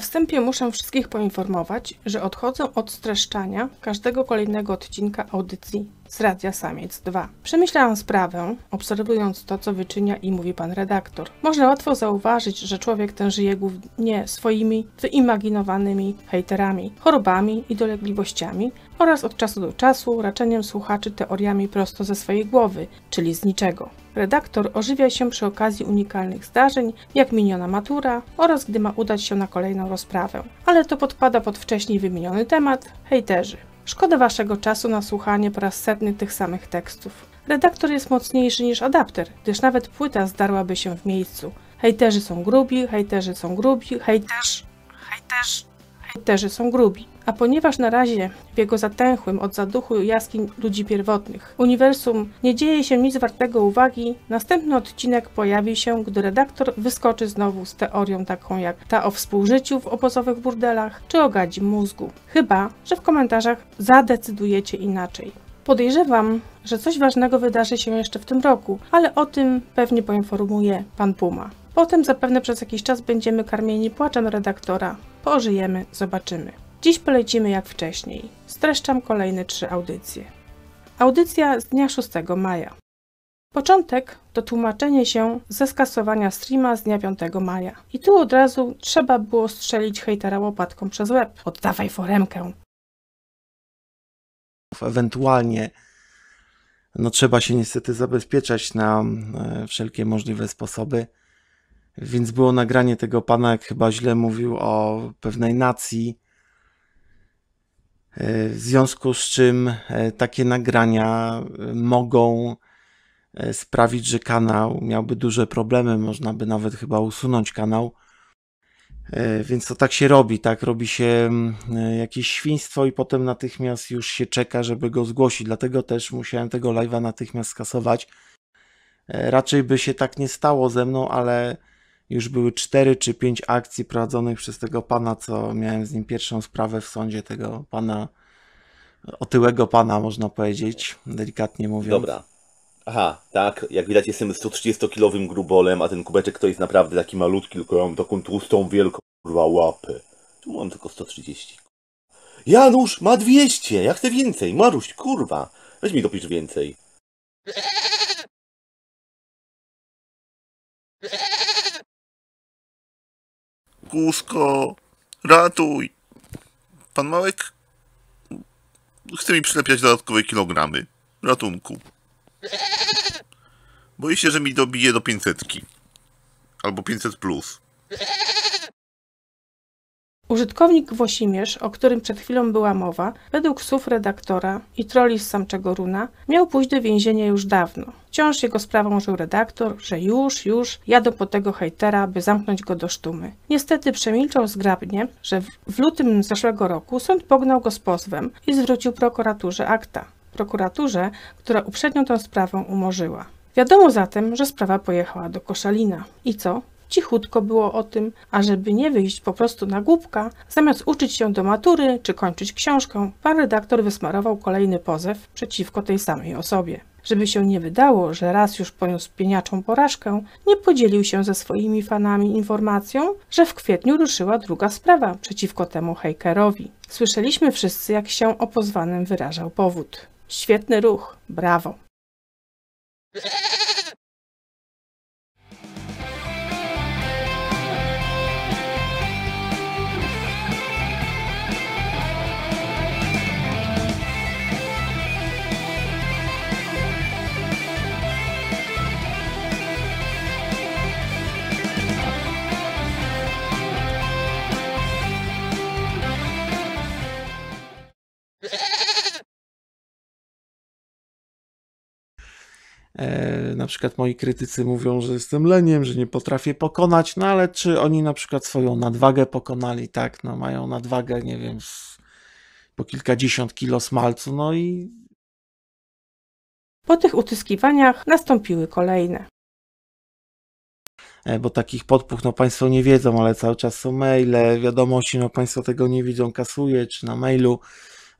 Na wstępie muszę wszystkich poinformować, że odchodzę od streszczania każdego kolejnego odcinka audycji z Radia Samiec 2. Przemyślałam sprawę, obserwując to, co wyczynia i mówi pan redaktor. Można łatwo zauważyć, że człowiek ten żyje głównie swoimi wyimaginowanymi hejterami, chorobami i dolegliwościami, oraz od czasu do czasu raczeniem słuchaczy teoriami prosto ze swojej głowy, czyli z niczego. Redaktor ożywia się przy okazji unikalnych zdarzeń, jak miniona matura oraz gdy ma udać się na kolejną rozprawę. Ale to podpada pod wcześniej wymieniony temat hejterzy. Szkoda waszego czasu na słuchanie po raz setny tych samych tekstów. Redaktor jest mocniejszy niż adapter, gdyż nawet płyta zdarłaby się w miejscu. Hejterzy są grubi, hejterzy są grubi, hejterz, hejterz, hejterzy są grubi. A ponieważ na razie w jego zatęchłym od zaduchu jaskiń ludzi pierwotnych uniwersum nie dzieje się nic wartego uwagi, następny odcinek pojawi się, gdy redaktor wyskoczy znowu z teorią taką jak ta o współżyciu w obozowych burdelach czy o gadzi mózgu. Chyba, że w komentarzach zadecydujecie inaczej. Podejrzewam, że coś ważnego wydarzy się jeszcze w tym roku, ale o tym pewnie poinformuje pan Puma. Potem zapewne przez jakiś czas będziemy karmieni płaczem redaktora. Pożyjemy, zobaczymy. Dziś polecimy jak wcześniej. Streszczam kolejne trzy audycje. Audycja z dnia 6 maja. Początek to tłumaczenie się ze skasowania streama z dnia 5 maja. I tu od razu trzeba było strzelić hejtera łopatką przez web. Oddawaj foremkę. Ewentualnie no, trzeba się niestety zabezpieczać na e, wszelkie możliwe sposoby. Więc było nagranie tego pana, jak chyba źle mówił o pewnej nacji, E, w związku z czym e, takie nagrania e, mogą sprawić, że kanał miałby duże problemy, można by nawet chyba usunąć kanał. Więc to tak się robi, tak? Robi się mm, jakieś świństwo i potem natychmiast już się czeka, żeby go zgłosić. Dlatego też musiałem tego live'a natychmiast skasować. Raczej by się tak nie stało ze mną, ale już były 4 czy 5 akcji prowadzonych przez tego pana, co miałem z nim pierwszą sprawę w sądzie, tego pana, otyłego pana, można powiedzieć, delikatnie mówiąc. Dobra. Aha, tak, jak widać jestem 130-kilowym grubolem, a ten kubeczek to jest naprawdę taki malutki, tylko ja mam taką tłustą, wielką, kurwa, łapę. Tu mam tylko 130. Janusz ma 200, ja chcę więcej, Maruś, kurwa. Weź mi dopisz więcej. Kusko, ratuj! Pan Małek chce mi przylepiać dodatkowe kilogramy. Ratunku. Boję się, że mi dobije do 500. Albo 500 plus. Użytkownik Włosimierz, o którym przed chwilą była mowa, według słów redaktora i troli z samczego Runa, miał pójść do więzienia już dawno. Wciąż jego sprawą żył redaktor, że już, już jadą po tego hejtera, by zamknąć go do sztumy. Niestety przemilczał zgrabnie, że w lutym zeszłego roku sąd pognał go z pozwem i zwrócił prokuraturze akta. Prokuraturze, która uprzednio tą sprawę umorzyła. Wiadomo zatem, że sprawa pojechała do Koszalina. I co? cichutko było o tym, a żeby nie wyjść po prostu na głupka, zamiast uczyć się do matury czy kończyć książkę, pan redaktor wysmarował kolejny pozew przeciwko tej samej osobie. Żeby się nie wydało, że raz już poniósł pieniaczą porażkę, nie podzielił się ze swoimi fanami informacją, że w kwietniu ruszyła druga sprawa przeciwko temu hejkerowi. Słyszeliśmy wszyscy, jak się o pozwanym wyrażał powód. Świetny ruch, brawo. E, na przykład moi krytycy mówią, że jestem leniem, że nie potrafię pokonać, no ale czy oni na przykład swoją nadwagę pokonali, tak? No mają nadwagę, nie wiem, po kilkadziesiąt kilo smalcu, no i... Po tych utyskiwaniach nastąpiły kolejne e, bo takich podpuch no Państwo nie wiedzą, ale cały czas są maile, wiadomości, no Państwo tego nie widzą, kasuje czy na mailu.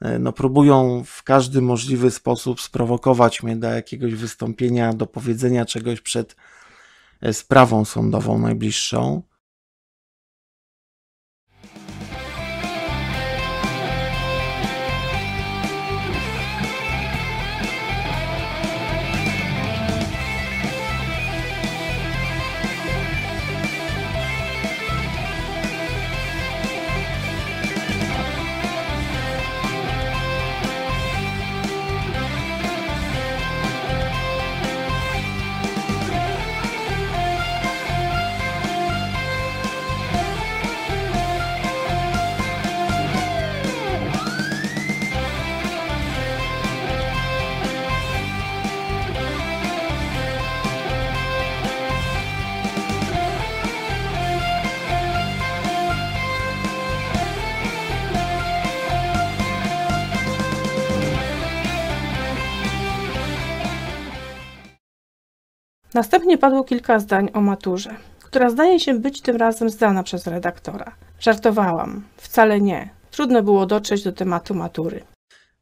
E, no, próbują w każdy możliwy sposób sprowokować mnie do jakiegoś wystąpienia, do powiedzenia czegoś przed e, sprawą sądową najbliższą. Następnie padło kilka zdań o maturze, która zdaje się być tym razem zdana przez redaktora. Żartowałam, wcale nie. Trudno było dotrzeć do tematu matury.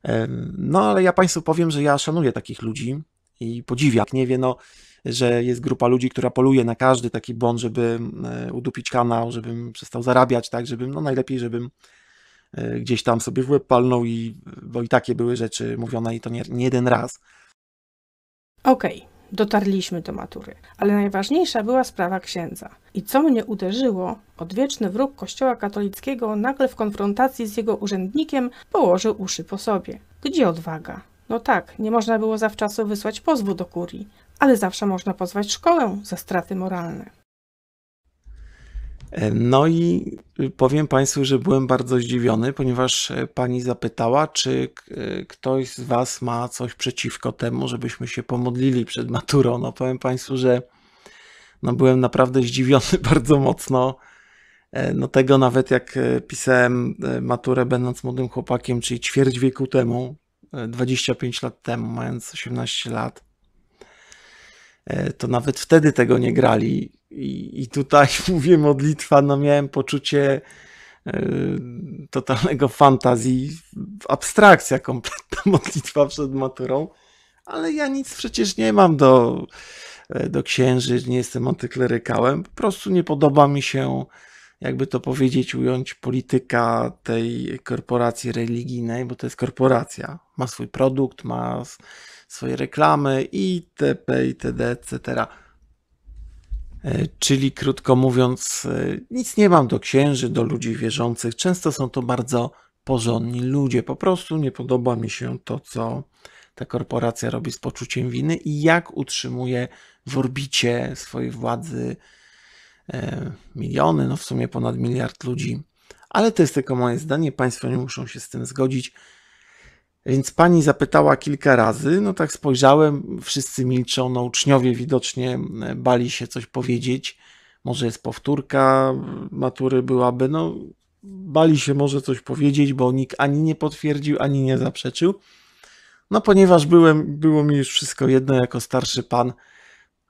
E, no, ale ja Państwu powiem, że ja szanuję takich ludzi i podziwiam. Nie wiem, no, że jest grupa ludzi, która poluje na każdy taki błąd, żeby e, udupić kanał, żebym przestał zarabiać, tak, żebym, no najlepiej, żebym e, gdzieś tam sobie w łeb palnął, i, bo i takie były rzeczy mówione i to nie, nie jeden raz. Okej, okay dotarliśmy do matury. Ale najważniejsza była sprawa księdza. I co mnie uderzyło, odwieczny wróg Kościoła katolickiego nagle w konfrontacji z jego urzędnikiem położył uszy po sobie. Gdzie odwaga? No tak, nie można było zawczasu wysłać pozwu do kurii, ale zawsze można pozwać szkołę za straty moralne. No i powiem Państwu, że byłem bardzo zdziwiony, ponieważ e, pani zapytała, czy e, ktoś z Was ma coś przeciwko temu, żebyśmy się pomodlili przed maturą. No powiem Państwu, że no byłem naprawdę zdziwiony bardzo mocno. E, no tego nawet jak pisałem maturę będąc młodym chłopakiem, czyli ćwierć wieku temu, 25 lat temu, mając 18 lat, E, to nawet wtedy tego nie grali. I, i tutaj mówię modlitwa, no miałem poczucie e, totalnego fantazji, abstrakcja kompletna, modlitwa przed maturą, ale ja nic przecież nie mam do, e, do księży, nie jestem antyklerykałem, po prostu nie podoba mi się jakby to powiedzieć, ująć polityka tej korporacji religijnej, bo to jest korporacja. Ma swój produkt, ma swoje reklamy itp., itd., etc. E, czyli krótko mówiąc, e, nic nie mam do księży, do ludzi wierzących. Często są to bardzo porządni ludzie. Po prostu nie podoba mi się to, co ta korporacja robi z poczuciem winy i jak utrzymuje w orbicie swojej władzy E, miliony, no w sumie ponad miliard ludzi. Ale to jest tylko moje zdanie, Państwo nie muszą się z tym zgodzić. Więc pani zapytała kilka razy, no tak spojrzałem, wszyscy milczą, no uczniowie widocznie e, bali się coś powiedzieć. Może jest powtórka matury byłaby, no bali się może coś powiedzieć, bo nikt ani nie potwierdził, ani nie zaprzeczył. No ponieważ byłem, było mi już wszystko jedno jako starszy pan,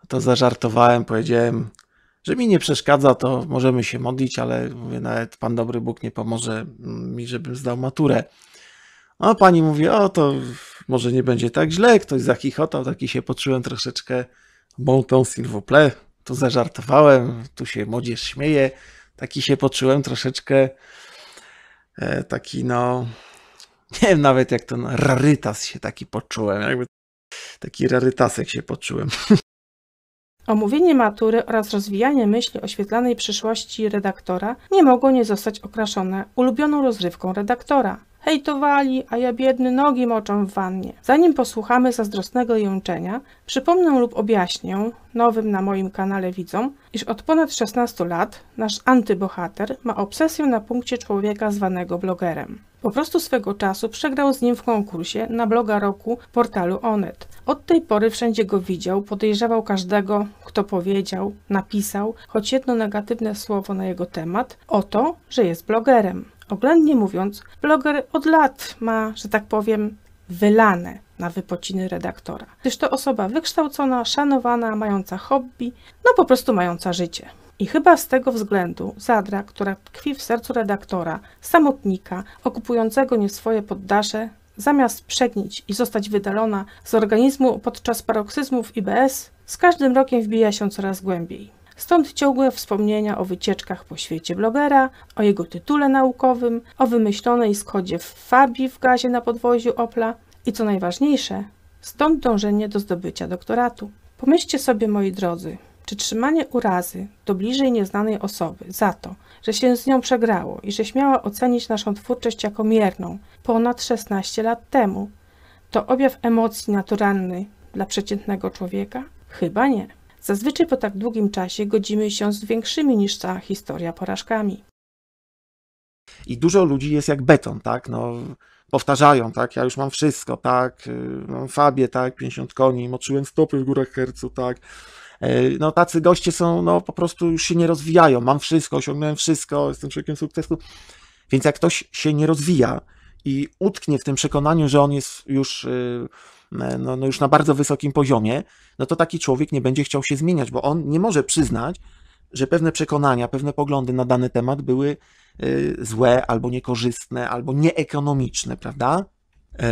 to zażartowałem, powiedziałem, że mi nie przeszkadza, to możemy się modlić, ale mówię, nawet Pan Dobry Bóg nie pomoże mi, żebym zdał maturę. A pani mówi, o to może nie będzie tak źle, ktoś zachichotał, taki się poczułem troszeczkę bon ton s'il vous plaît, tu zażartowałem, tu się młodzież śmieje, taki się poczułem troszeczkę e, taki no, nie wiem nawet jak to, rarytas się taki poczułem, jakby taki rarytasek się poczułem. Omówienie matury oraz rozwijanie myśli oświetlanej przyszłości redaktora nie mogło nie zostać okraszone ulubioną rozrywką redaktora. Hejtowali, a ja biedny nogi moczą w wannie. Zanim posłuchamy zazdrosnego jęczenia, przypomnę lub objaśnię nowym na moim kanale widzom, iż od ponad 16 lat nasz antybohater ma obsesję na punkcie człowieka zwanego blogerem. Po prostu swego czasu przegrał z nim w konkursie na bloga roku portalu Onet. Od tej pory wszędzie go widział, podejrzewał każdego, kto powiedział, napisał choć jedno negatywne słowo na jego temat o to, że jest blogerem. Oględnie mówiąc, bloger od lat ma, że tak powiem, wylane na wypociny redaktora. Gdyż to osoba wykształcona, szanowana, mająca hobby, no po prostu mająca życie. I chyba z tego względu zadra, która tkwi w sercu redaktora, samotnika, okupującego nie swoje poddasze, zamiast przegnić i zostać wydalona z organizmu podczas paroksyzmów IBS, z każdym rokiem wbija się coraz głębiej. Stąd ciągłe wspomnienia o wycieczkach po świecie blogera, o jego tytule naukowym, o wymyślonej skodzie w Fabii w gazie na podwoziu Opla i co najważniejsze, stąd dążenie do zdobycia doktoratu. Pomyślcie sobie, moi drodzy, czy trzymanie urazy do bliżej nieznanej osoby za to, że się z nią przegrało i że śmiała ocenić naszą twórczość jako mierną ponad 16 lat temu, to objaw emocji naturalny dla przeciętnego człowieka? Chyba nie. Zazwyczaj po tak długim czasie godzimy się z większymi niż ta historia porażkami. I dużo ludzi jest jak beton, tak? No, powtarzają, tak, ja już mam wszystko, tak, y, mam Fabię, tak, 50 koni, moczyłem stopy w górach Hercu, tak, E, no tacy goście są, no po prostu już się nie rozwijają. Mam wszystko, osiągnąłem wszystko, jestem człowiekiem sukcesu. Więc jak ktoś się nie rozwija i utknie w tym przekonaniu, że on jest już, y, e, no, no już na bardzo wysokim poziomie, no to taki człowiek nie będzie chciał się zmieniać, bo on nie może przyznać, że pewne przekonania, pewne poglądy na dany temat były y, złe albo niekorzystne, albo nieekonomiczne, prawda?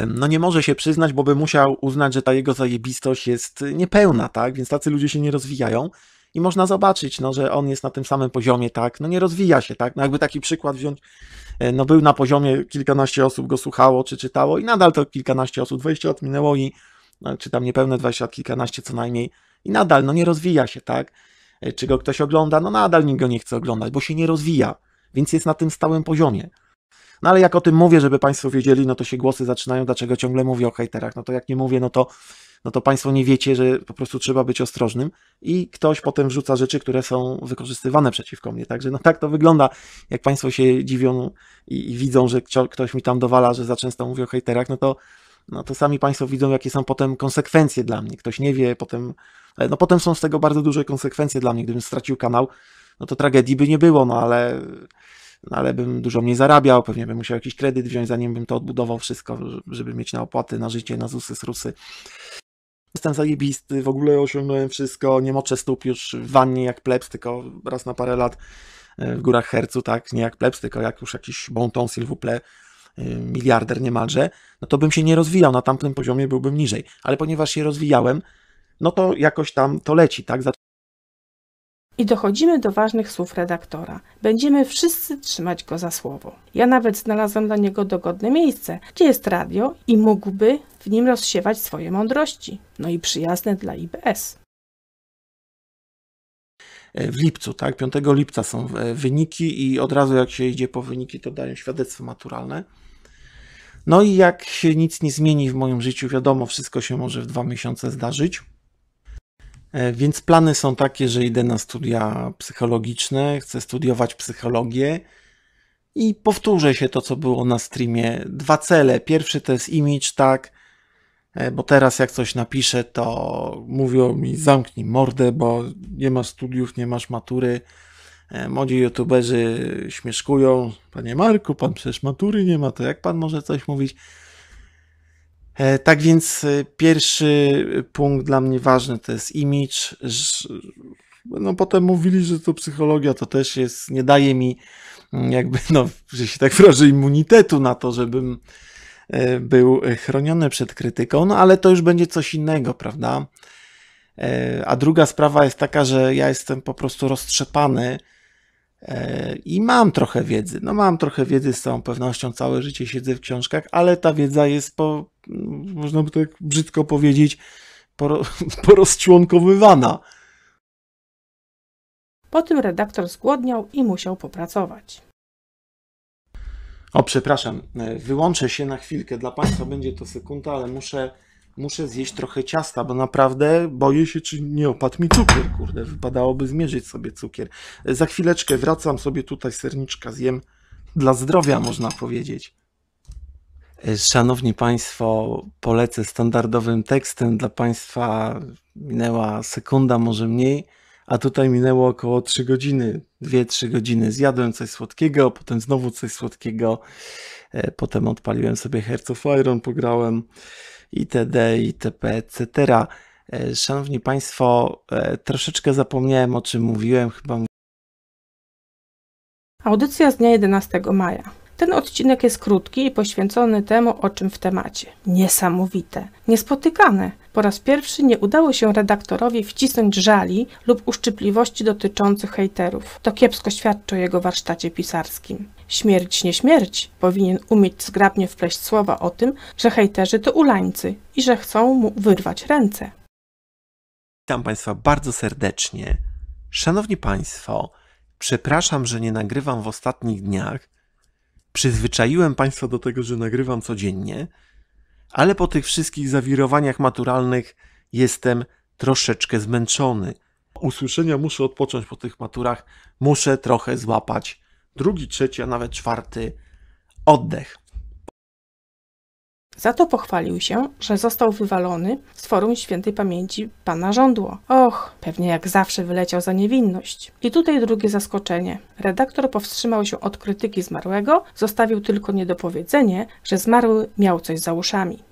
no nie może się przyznać, bo by musiał uznać, że ta jego zajebistość jest niepełna, tak? Więc tacy ludzie się nie rozwijają i można zobaczyć, no, że on jest na tym samym poziomie, tak? No nie rozwija się, tak? No jakby taki przykład wziąć, e, no był na poziomie, kilkanaście osób go słuchało czy czytało i nadal to kilkanaście osób, 20 lat minęło i no, czy tam niepełne 20 lat, kilkanaście co najmniej i nadal, no nie rozwija się, tak? E, czy go ktoś ogląda? No nadal nikt go nie chce oglądać, bo się nie rozwija, więc jest na tym stałym poziomie. No ale jak o tym mówię, żeby Państwo wiedzieli, no to się głosy zaczynają, dlaczego ciągle mówię o hejterach. No to jak nie mówię, no to, no to Państwo nie wiecie, że po prostu trzeba być ostrożnym i ktoś potem wrzuca rzeczy, które są wykorzystywane przeciwko mnie. Także no tak to wygląda, jak Państwo się dziwią i, i widzą, że ktoś mi tam dowala, że za często mówię o hejterach, no to no to sami Państwo widzą, jakie są potem konsekwencje dla mnie. Ktoś nie wie, potem, e, no potem są z tego bardzo duże konsekwencje dla mnie. Gdybym stracił kanał, no to tragedii by nie było, no ale no ale bym dużo mniej zarabiał, pewnie bym musiał jakiś kredyt wziąć, zanim bym to odbudował wszystko, żeby mieć na opłaty, na życie, na ZUSy, SRUSy. Jestem zajebisty, w ogóle osiągnąłem wszystko, nie moczę stóp już w wannie jak plebs, tylko raz na parę lat e, w górach Hercu, tak, nie jak plebs, tylko jak już jakiś bon ton, silwuple, e, miliarder niemalże, no to bym się nie rozwijał, na tamtym poziomie byłbym niżej. Ale ponieważ się rozwijałem, no to jakoś tam to leci, tak? I dochodzimy do ważnych słów redaktora. Będziemy wszyscy trzymać go za słowo. Ja nawet znalazłam dla niego dogodne miejsce, gdzie jest radio i mógłby w nim rozsiewać swoje mądrości, no i przyjazne dla IBS e, w lipcu, tak? 5 lipca są e, wyniki i od razu jak się idzie po wyniki, to dają świadectwo maturalne. No i jak się nic nie zmieni w moim życiu, wiadomo, wszystko się może w dwa miesiące zdarzyć. E, więc plany są takie, że idę na studia psychologiczne, chcę studiować psychologię i powtórzę się to, co było na streamie. Dwa cele. Pierwszy to jest image, tak, e, bo teraz jak coś napiszę, to mówią mi zamknij mordę, bo nie masz studiów, nie masz matury. E, młodzi youtuberzy śmieszkują, panie Marku, pan przecież matury nie ma, to jak pan może coś mówić? E, tak więc e, pierwszy punkt dla mnie ważny to jest image. No potem mówili, że to psychologia to też jest, nie daje mi mm, jakby, no, że się tak wrażę, immunitetu na to, żebym e, był chroniony przed krytyką, no ale to już będzie coś innego, prawda? A druga sprawa jest taka, że ja jestem po prostu roztrzepany E, I mam trochę wiedzy. No, mam trochę wiedzy z całą pewnością. Całe życie siedzę w książkach, ale ta wiedza jest po, można by tak brzydko powiedzieć, porozczłonkowywana. Po tym redaktor zgłodniał i musiał popracować. O, przepraszam, e, wyłączę się na chwilkę. Dla Państwa będzie to sekunda, ale muszę muszę zjeść trochę ciasta, bo naprawdę boję się, czy nie opadł mi cukier, kurde, wypadałoby zmierzyć sobie cukier. Za chwileczkę wracam sobie tutaj, serniczka zjem dla zdrowia, można powiedzieć. E, szanowni Państwo, polecę standardowym tekstem. Dla Państwa minęła sekunda, może mniej, a tutaj minęło około 3 godziny, 2-3 godziny. Zjadłem coś słodkiego, potem znowu coś słodkiego, e, potem odpaliłem sobie Hearts of Iron, pograłem itd., itp., etc. E, szanowni Państwo, e, troszeczkę zapomniałem o czym mówiłem, chyba. Audycja z dnia 11 maja. Ten odcinek jest krótki i poświęcony temu, o czym w temacie. Niesamowite, niespotykane. Po raz pierwszy nie udało się redaktorowi wcisnąć żali lub uszczypliwości dotyczących hejterów. To kiepsko świadczy o jego warsztacie pisarskim. Śmierć nie śmierć powinien umieć zgrabnie wpleść słowa o tym, że hejterzy to ulańcy i że chcą mu wyrwać ręce. Witam Państwa bardzo serdecznie. Szanowni Państwo, przepraszam, że nie nagrywam w ostatnich dniach. Przyzwyczaiłem Państwa do tego, że nagrywam codziennie, ale po tych wszystkich zawirowaniach maturalnych jestem troszeczkę zmęczony. Usłyszenia muszę odpocząć po tych maturach, muszę trochę złapać drugi, trzeci, a nawet czwarty oddech. Za to pochwalił się, że został wywalony z forum świętej pamięci pana żądło. Och, pewnie jak zawsze wyleciał za niewinność. I tutaj drugie zaskoczenie. Redaktor powstrzymał się od krytyki zmarłego, zostawił tylko niedopowiedzenie, że zmarły miał coś za uszami.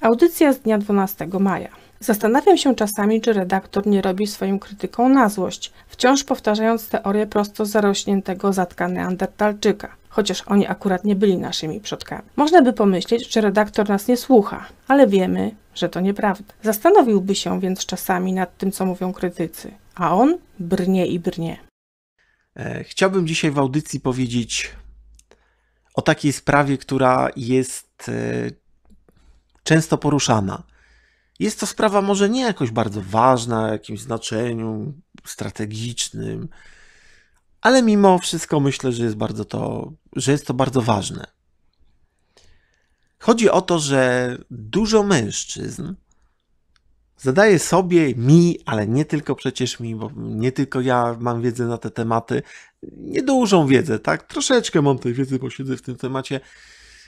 Audycja z dnia 12 maja. Zastanawiam się czasami, czy redaktor nie robi swoim krytyką na złość, wciąż powtarzając teorię prosto zarośniętego zatka neandertalczyka, chociaż oni akurat nie byli naszymi przodkami. Można by pomyśleć, że redaktor nas nie słucha, ale wiemy, że to nieprawda. Zastanowiłby się więc czasami nad tym, co mówią krytycy, a on brnie i brnie. E, chciałbym dzisiaj w audycji powiedzieć o takiej sprawie, która jest e, często poruszana – jest to sprawa może nie jakoś bardzo ważna, jakimś znaczeniu strategicznym, ale mimo wszystko myślę, że jest, bardzo to, że jest to bardzo ważne. Chodzi o to, że dużo mężczyzn zadaje sobie, mi, ale nie tylko przecież mi, bo nie tylko ja mam wiedzę na te tematy, niedużą wiedzę, tak? Troszeczkę mam tej wiedzy, bo siedzę w tym temacie,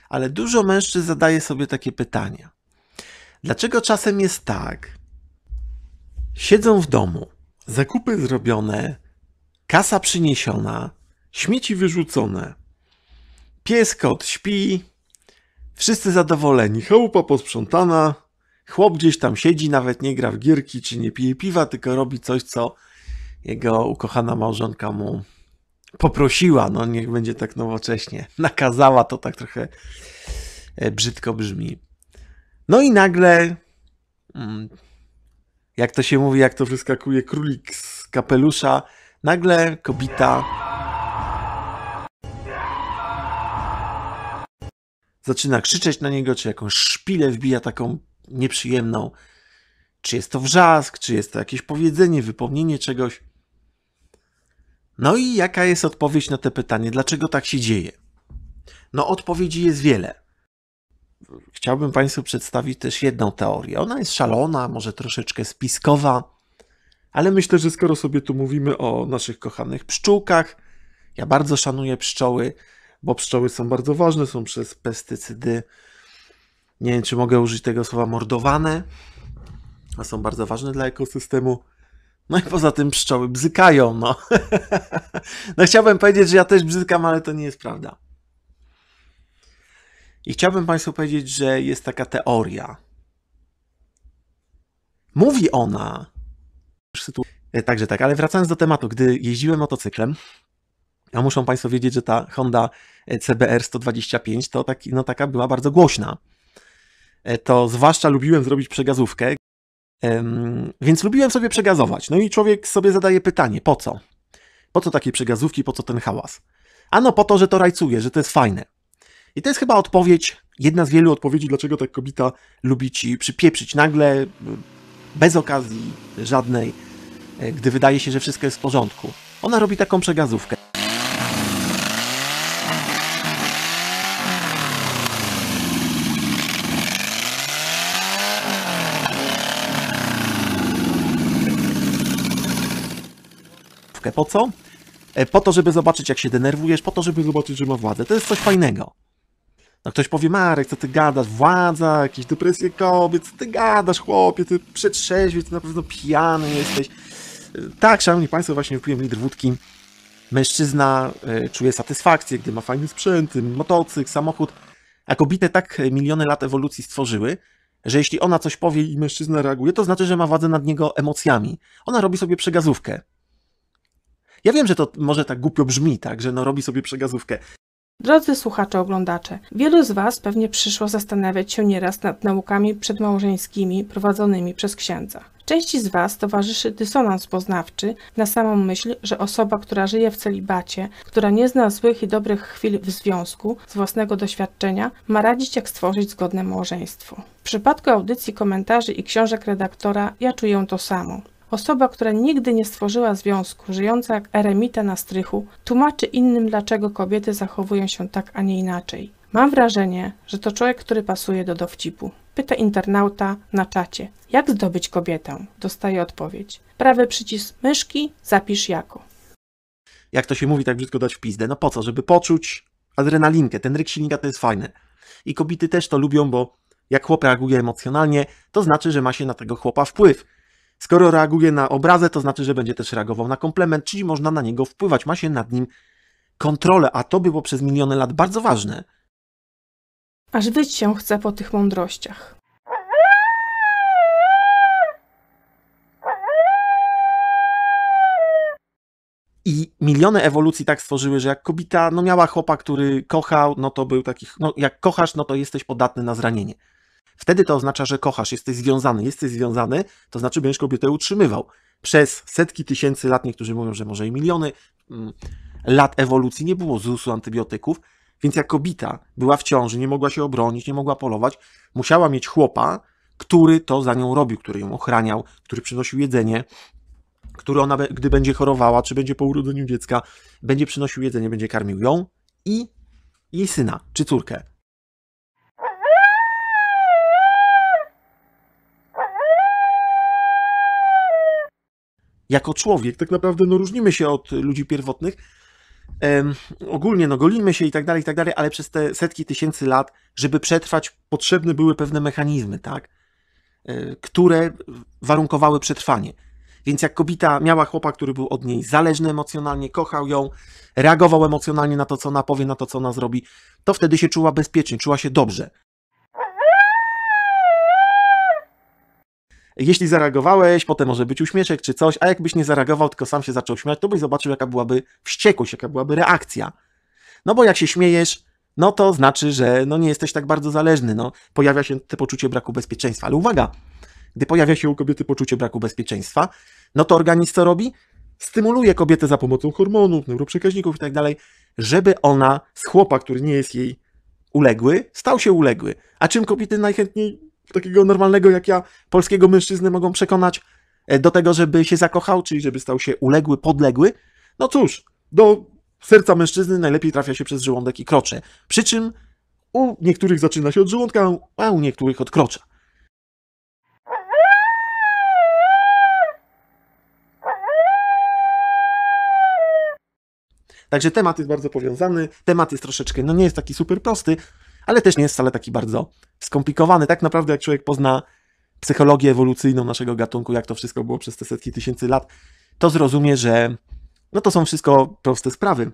ale dużo mężczyzn zadaje sobie takie pytania. Dlaczego czasem jest tak? Siedzą w domu, zakupy zrobione, kasa przyniesiona, śmieci wyrzucone. Pies, kot śpi, wszyscy zadowoleni, chałupa posprzątana, chłop gdzieś tam siedzi, nawet nie gra w gierki czy nie pije piwa, tylko robi coś, co jego ukochana małżonka mu poprosiła, no niech będzie tak nowocześnie, nakazała, to tak trochę e, brzydko brzmi. No i nagle, mm. jak to się mówi, jak to wyskakuje królik z kapelusza, nagle kobita zaczyna krzyczeć na niego, czy jakąś szpilę wbija taką nieprzyjemną. Czy jest to wrzask, czy jest to jakieś powiedzenie, wypomnienie czegoś. No i jaka jest odpowiedź na te pytanie, dlaczego tak się dzieje? No odpowiedzi jest wiele chciałbym Państwu przedstawić też jedną teorię. Ona jest szalona, może troszeczkę spiskowa, ale myślę, że skoro sobie tu mówimy o naszych kochanych pszczółkach, ja bardzo szanuję pszczoły, bo pszczoły są bardzo ważne, są przez pestycydy, nie wiem czy mogę użyć tego słowa, mordowane, a są bardzo ważne dla ekosystemu. No i poza tym pszczoły bzykają, no. no chciałbym powiedzieć, że ja też bzykam, ale to nie jest prawda. I chciałbym Państwu powiedzieć, że jest taka teoria. Mówi ona, e, także tak, ale wracając do tematu, gdy jeździłem motocyklem, a muszą Państwo wiedzieć, że ta Honda e, CBR 125 to taki, no taka była bardzo głośna. E, to zwłaszcza lubiłem zrobić przegazówkę, więc lubiłem sobie przegazować. No i człowiek sobie zadaje pytanie, po co? Po co takie przegazówki, po co ten hałas? Ano po to, że to rajcuje, że to jest fajne. I to jest chyba odpowiedź, jedna z wielu odpowiedzi, dlaczego tak kobieta lubi ci przypieprzyć nagle, y, bez okazji żadnej, y, gdy wydaje się, że wszystko jest w porządku. Ona robi taką przegazówkę. Po co? E, po to, żeby zobaczyć, jak się denerwujesz, po to, żeby zobaczyć, że ma władzę. To jest coś fajnego. No ktoś powie, Marek, co ty gadasz, władza, jakieś depresje kobiet, co ty gadasz, chłopie, ty przetrzeźwie, ty na pewno pijany jesteś. E, tak, szanowni państwo, właśnie wypiłem litr wódki. Mężczyzna e, czuje satysfakcję, gdy ma fajny sprzęt, motocykl, samochód. A kobiety tak miliony lat ewolucji stworzyły, że jeśli ona coś powie i mężczyzna reaguje, to znaczy, że ma władzę nad niego emocjami. Ona robi sobie przegazówkę. Ja wiem, że to może tak głupio brzmi, tak, że no robi sobie przegazówkę. Drodzy słuchacze, oglądacze, wielu z Was pewnie przyszło zastanawiać się nieraz nad naukami przedmałżeńskimi prowadzonymi przez księdza. Części z Was towarzyszy dysonans poznawczy na samą myśl, że osoba, która żyje w celibacie, która nie zna złych i dobrych chwil w związku z własnego doświadczenia, ma radzić, jak stworzyć zgodne małżeństwo. W przypadku audycji komentarzy i książek redaktora ja czuję to samo. Osoba, która nigdy nie stworzyła związku, żyjąca jak eremita na strychu, tłumaczy innym, dlaczego kobiety zachowują się tak, a nie inaczej. Mam wrażenie, że to człowiek, który pasuje do dowcipu. Pyta internauta na czacie, jak zdobyć kobietę? Dostaje odpowiedź. Prawy przycisk myszki, zapisz jako. Jak to się mówi, tak brzydko dać w pizdę. No po co? Żeby poczuć adrenalinkę. Ten ryk silnika to jest fajne. I kobiety też to lubią, bo jak chłop reaguje emocjonalnie, to znaczy, że ma się na tego chłopa wpływ Skoro reaguje na obrazę, to znaczy, że będzie też reagował na komplement, czyli można na niego wpływać, ma się nad nim kontrolę, a to było przez miliony lat bardzo ważne. Aż wyjść się chce po tych mądrościach. I miliony ewolucji tak stworzyły, że jak kobieta no miała chłopa, który kochał, no to był takich, no jak kochasz, no to jesteś podatny na zranienie. Wtedy to oznacza, że kochasz, jesteś związany. Jesteś związany, to znaczy będziesz kobietę utrzymywał. Przez setki tysięcy lat, niektórzy mówią, że może i miliony mm, lat ewolucji nie było ZUS-u antybiotyków, więc jak kobieta była w ciąży, nie mogła się obronić, nie mogła polować, musiała mieć chłopa, który to za nią robił, który ją ochraniał, który przynosił jedzenie, który ona, gdy będzie chorowała, czy będzie po urodzeniu dziecka, będzie przynosił jedzenie, będzie karmił ją i jej syna, czy córkę. jako człowiek, tak naprawdę no, różnimy się od ludzi pierwotnych. ogólnie no, golimy się i tak dalej, i tak dalej, ale przez te setki tysięcy lat, żeby przetrwać, potrzebne były pewne mechanizmy, tak? E, które warunkowały przetrwanie. Więc jak kobieta miała chłopa, który był od niej zależny emocjonalnie, kochał ją, reagował emocjonalnie na to, co ona powie, na to, co ona zrobi, to wtedy się czuła bezpiecznie, czuła się dobrze. Jeśli zareagowałeś, potem może być uśmieszek czy coś, a jakbyś nie zareagował, tylko sam się zaczął śmiać, to byś zobaczył, jaka byłaby wściekłość, jaka byłaby reakcja. No bo jak się śmiejesz, no to znaczy, że no nie jesteś tak bardzo zależny. No, pojawia się te poczucie braku bezpieczeństwa. Ale uwaga, gdy pojawia się u kobiety poczucie braku bezpieczeństwa, no to organizm co robi? Stymuluje kobietę za pomocą hormonów, neuroprzekaźników i tak dalej, żeby ona z chłopa, który nie jest jej uległy, stał się uległy. A czym kobiety najchętniej takiego normalnego jak ja, polskiego mężczyznę mogą przekonać e, do tego, żeby się zakochał, czyli żeby stał się uległy, podległy. No cóż, do serca mężczyzny najlepiej trafia się przez żołądek i krocze. Przy czym u niektórych zaczyna się od żołądka, a u niektórych od krocza. Także temat jest bardzo powiązany, temat jest troszeczkę, no nie jest taki super prosty, ale też nie jest wcale taki bardzo skomplikowany. Tak naprawdę, jak człowiek pozna psychologię ewolucyjną naszego gatunku, jak to wszystko było przez te setki tysięcy lat, to zrozumie, że no to są wszystko proste sprawy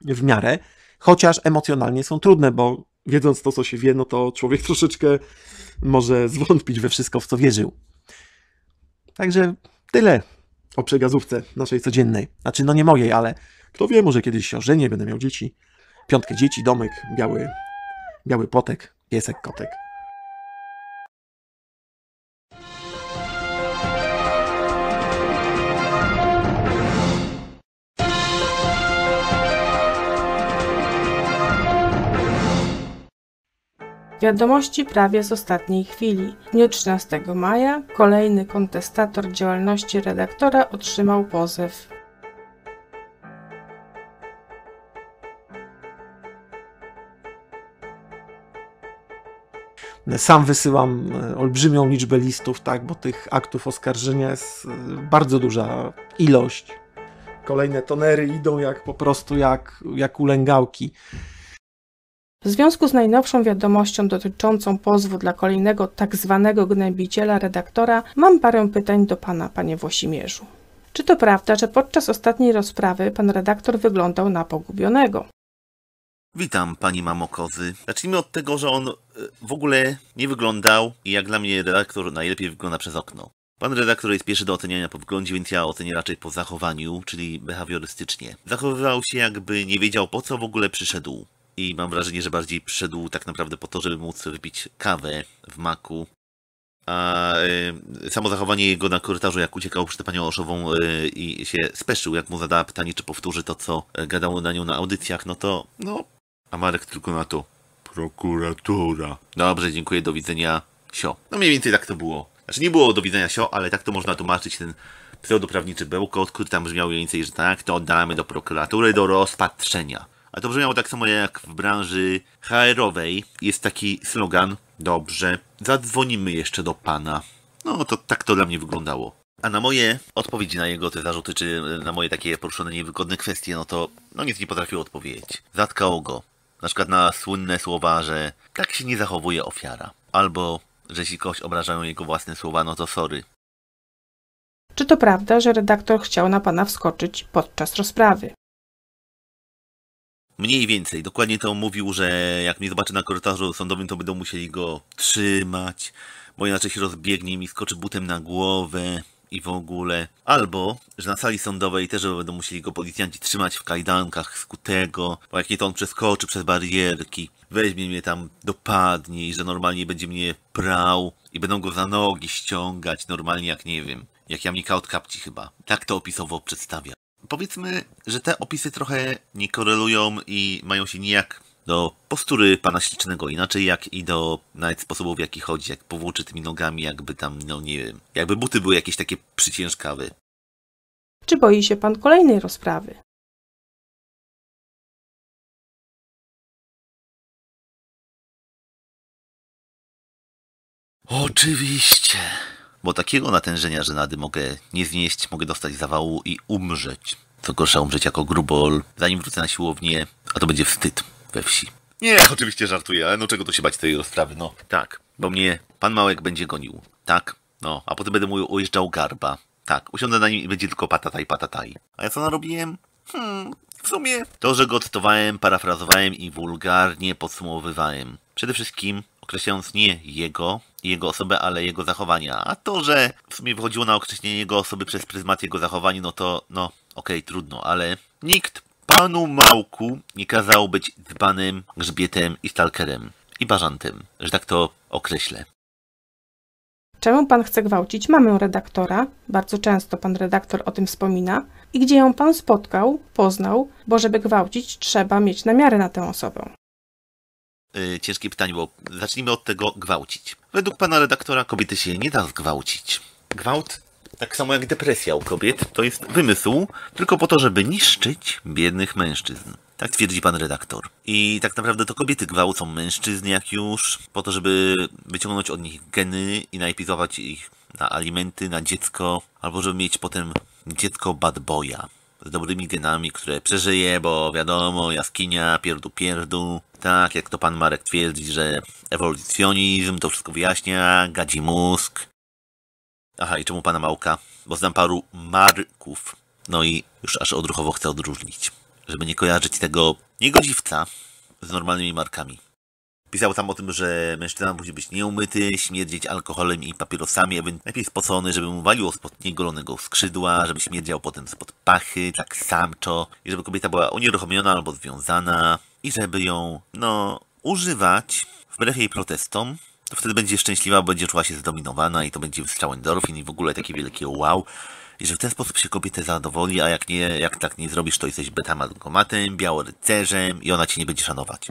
w miarę, chociaż emocjonalnie są trudne, bo wiedząc to, co się wie, no to człowiek troszeczkę może zwątpić we wszystko, w co wierzył. Także tyle o przegazówce naszej codziennej. Znaczy, no nie mojej, ale kto wie, może kiedyś się ożenię, będę miał dzieci. Piątkę dzieci, domek, biały Biały Potek, Piesek Kotek. Wiadomości prawie z ostatniej chwili. W dniu 13 maja kolejny kontestator działalności redaktora otrzymał pozew. Sam wysyłam e, olbrzymią liczbę listów, tak, bo tych aktów oskarżenia jest e, bardzo duża ilość. Kolejne tonery idą jak po prostu jak, jak ulęgałki. W związku z najnowszą wiadomością dotyczącą pozwu dla kolejnego tak zwanego gnębiciela redaktora, mam parę pytań do pana, panie Włosimierzu. Czy to prawda, że podczas ostatniej rozprawy pan redaktor wyglądał na pogubionego? Witam, pani Mamokozy. Zacznijmy od tego, że on e, w ogóle nie wyglądał i jak dla mnie redaktor najlepiej wygląda przez okno. Pan redaktor jest pierwszy do oceniania po wyglądzie, więc ja ocenię raczej po zachowaniu, czyli behawiorystycznie. Zachowywał się jakby nie wiedział po co w ogóle przyszedł. I mam wrażenie, że bardziej przyszedł tak naprawdę po to, żeby móc wypić kawę w maku. A y, samo zachowanie jego na korytarzu, jak uciekał przed panią Oszową y, i się speszył, jak mu zadała pytanie, czy powtórzy to, co gadał na nią na audycjach, no to no, a Marek tylko na to. Prokuratura. Dobrze, dziękuję, do widzenia. Sio. No mniej więcej tak to było. Znaczy nie było do widzenia sio, ale tak to można tłumaczyć ten pseudoprawniczy bełkot, który tam brzmiał mniej więcej, że tak, to oddamy do prokuratury do rozpatrzenia. A to brzmiało tak samo jak w branży HR-owej. Jest taki slogan, dobrze, zadzwonimy jeszcze do pana. No to tak to dla mnie wyglądało. A na moje odpowiedzi na jego te zarzuty, czy na moje takie poruszone niewygodne kwestie, no to no nic nie potrafił odpowiedzieć. Zatkało go. Na przykład na słynne słowa, że tak się nie zachowuje ofiara. Albo, że jeśli kogoś obrażają jego własne słowa, no to sorry. Czy to prawda, że redaktor chciał na pana wskoczyć podczas rozprawy? Mniej więcej. Dokładnie to mówił, że jak mnie zobaczy na korytarzu sądowym, to będą musieli go trzymać, bo inaczej się rozbiegnie i mi skoczy butem na głowę i w ogóle. Albo, że na sali sądowej też będą musieli go policjanci trzymać w kajdankach skutego, bo jak nie to on przeskoczy przez barierki, weźmie mnie tam, dopadnie i że normalnie będzie mnie prał i będą go za nogi ściągać, normalnie jak nie wiem, jak jamnika od kapci chyba. Tak to opisowo przedstawia. Powiedzmy, że te opisy trochę nie korelują i mają się nijak do no, postury pana ślicznego, inaczej jak i do nawet sposobów, w jaki chodzi, jak powłóczy tymi nogami, jakby tam, no nie wiem, jakby buty były jakieś takie przyciężkawe. Czy boi się pan kolejnej rozprawy? Oczywiście. Bo takiego natężenia żenady mogę nie znieść, mogę dostać zawału i umrzeć. Co gorsza umrzeć jako grubol, zanim wrócę na siłownię, a to będzie wstyd we wsi. Nie, oczywiście żartuję, ale no czego to się bać tej rozprawy, no. Tak, bo mnie pan Małek będzie gonił, tak? No, a potem będę mu ujeżdżał garba. Tak, usiądę na nim i będzie tylko patataj, patataj. A ja co narobiłem? Hmm, w sumie to, że go cytowałem, parafrazowałem i wulgarnie podsumowywałem. Przede wszystkim określając nie jego, jego osobę, ale jego zachowania. A to, że w sumie wychodziło na określenie jego osoby przez pryzmat jego zachowań, no to, no, okej, okay, trudno, ale nikt panu Małku nie kazało być dzbanem, grzbietem i stalkerem. I bażantym, że tak to określę. Czemu pan chce gwałcić mamę redaktora? Bardzo często pan redaktor o tym wspomina. I gdzie ją pan spotkał, poznał, bo żeby gwałcić, trzeba mieć namiary na tę osobę. Yy, ciężkie pytanie, bo zacznijmy od tego gwałcić. Według pana redaktora kobiety się nie da zgwałcić. Gwałt tak samo jak depresja u kobiet, to jest wymysł tylko po to, żeby niszczyć biednych mężczyzn. Tak twierdzi pan redaktor. I tak naprawdę to kobiety gwałcą mężczyzn jak już, po to, żeby wyciągnąć od nich geny i najpizować ich na alimenty, na dziecko, albo żeby mieć potem dziecko bad boya z dobrymi genami, które przeżyje, bo wiadomo, jaskinia, pierdu pierdu. Tak, jak to pan Marek twierdzi, że ewolucjonizm to wszystko wyjaśnia, gadzi mózg. Aha, i czemu pana Małka? Bo znam paru Marków. No i już aż odruchowo chcę odróżnić, żeby nie kojarzyć tego niegodziwca z normalnymi markami. Pisał tam o tym, że mężczyzna musi być nieumyty, śmierdzieć alkoholem i papierosami, aby lepiej spocony, żeby mu waliło spod niegolonego skrzydła, żeby śmierdział potem spod pachy, tak samczo, i żeby kobieta była unieruchomiona albo związana, i żeby ją, no, używać wbrew jej protestom, to wtedy będzie szczęśliwa, będzie czuła się zdominowana i to będzie wystrzał endorfin i w ogóle takie wielkie wow. I że w ten sposób się kobietę zadowoli, a jak nie, jak tak nie zrobisz, to jesteś betamalgomatem, białorycerzem i ona cię nie będzie szanować.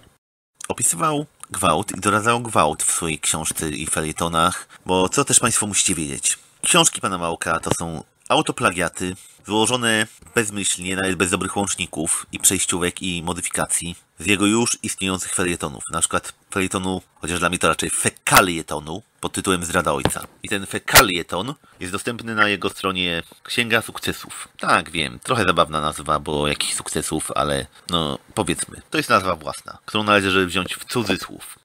Opisywał gwałt i doradzał gwałt w swojej książce i felietonach, bo co też Państwo musicie wiedzieć. Książki pana Małka to są autoplagiaty, wyłożone bezmyślnie, nawet bez dobrych łączników i przejściówek i modyfikacji z jego już istniejących felietonów. Na przykład felietonu, chociaż dla mnie to raczej fekalietonu, pod tytułem "Zdrada Ojca. I ten fekalieton jest dostępny na jego stronie Księga Sukcesów. Tak, wiem, trochę zabawna nazwa, bo jakichś sukcesów, ale no powiedzmy, to jest nazwa własna, którą należy wziąć w cudzysłów.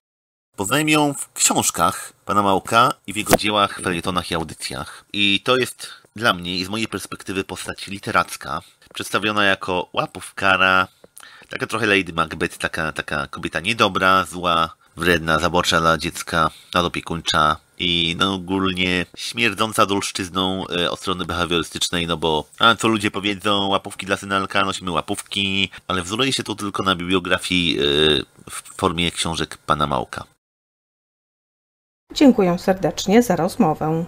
Poznajemy ją w książkach pana Małka i w jego dziełach, felietonach i audycjach. I to jest dla mnie i z mojej perspektywy postać literacka, przedstawiona jako łapówkara, taka trochę Lady Macbeth, taka, taka kobieta niedobra, zła, wredna, zabocza dla dziecka, nadopiekuńcza i no ogólnie śmierdząca dulszczyzną e, od strony behawiorystycznej, no bo a co ludzie powiedzą, łapówki dla synalka, nosimy łapówki, ale wzoruje się to tylko na bibliografii e, w formie książek pana Małka. Dziękuję serdecznie za rozmowę.